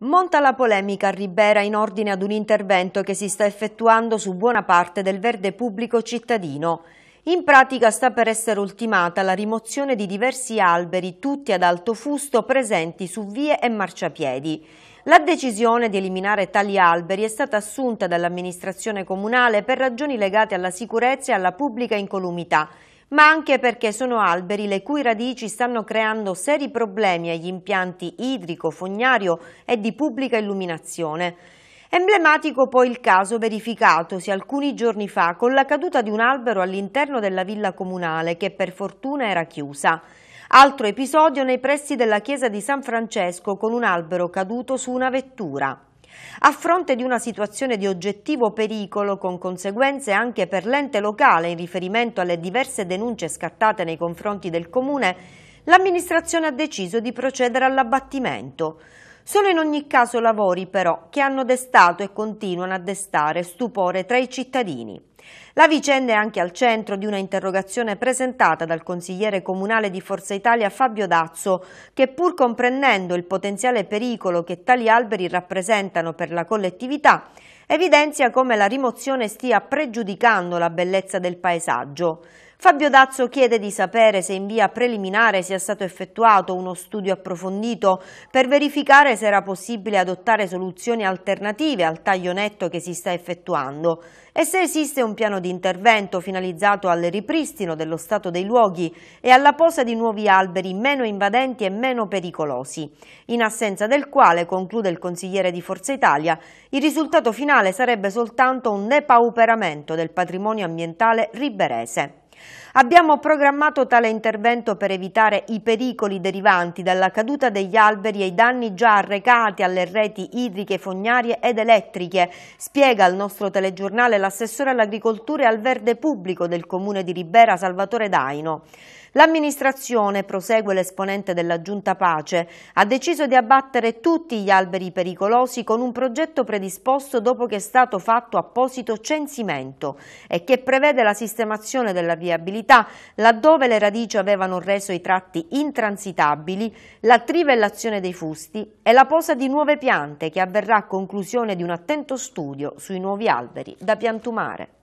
Monta la polemica a Ribera in ordine ad un intervento che si sta effettuando su buona parte del verde pubblico cittadino. In pratica sta per essere ultimata la rimozione di diversi alberi, tutti ad alto fusto, presenti su vie e marciapiedi. La decisione di eliminare tali alberi è stata assunta dall'amministrazione comunale per ragioni legate alla sicurezza e alla pubblica incolumità ma anche perché sono alberi le cui radici stanno creando seri problemi agli impianti idrico, fognario e di pubblica illuminazione. Emblematico poi il caso verificatosi alcuni giorni fa con la caduta di un albero all'interno della villa comunale che per fortuna era chiusa. Altro episodio nei pressi della chiesa di San Francesco con un albero caduto su una vettura. A fronte di una situazione di oggettivo pericolo, con conseguenze anche per l'ente locale in riferimento alle diverse denunce scattate nei confronti del Comune, l'amministrazione ha deciso di procedere all'abbattimento. Sono in ogni caso lavori però che hanno destato e continuano a destare stupore tra i cittadini. La vicenda è anche al centro di una interrogazione presentata dal consigliere comunale di Forza Italia Fabio Dazzo che pur comprendendo il potenziale pericolo che tali alberi rappresentano per la collettività evidenzia come la rimozione stia pregiudicando la bellezza del paesaggio. Fabio Dazzo chiede di sapere se in via preliminare sia stato effettuato uno studio approfondito per verificare se era possibile adottare soluzioni alternative al taglio netto che si sta effettuando e se esiste un piano di intervento finalizzato al ripristino dello stato dei luoghi e alla posa di nuovi alberi meno invadenti e meno pericolosi, in assenza del quale, conclude il consigliere di Forza Italia, il risultato finale sarebbe soltanto un depauperamento del patrimonio ambientale riberese. Abbiamo programmato tale intervento per evitare i pericoli derivanti dalla caduta degli alberi e i danni già arrecati alle reti idriche, fognarie ed elettriche, spiega al nostro telegiornale l'assessore all'agricoltura e al verde pubblico del comune di Ribera, Salvatore Daino. L'amministrazione, prosegue l'esponente della Giunta Pace, ha deciso di abbattere tutti gli alberi pericolosi con un progetto predisposto dopo che è stato fatto apposito censimento e che prevede la sistemazione della viabilità cavità, laddove le radici avevano reso i tratti intransitabili, la trivellazione dei fusti e la posa di nuove piante che avverrà a conclusione di un attento studio sui nuovi alberi da piantumare.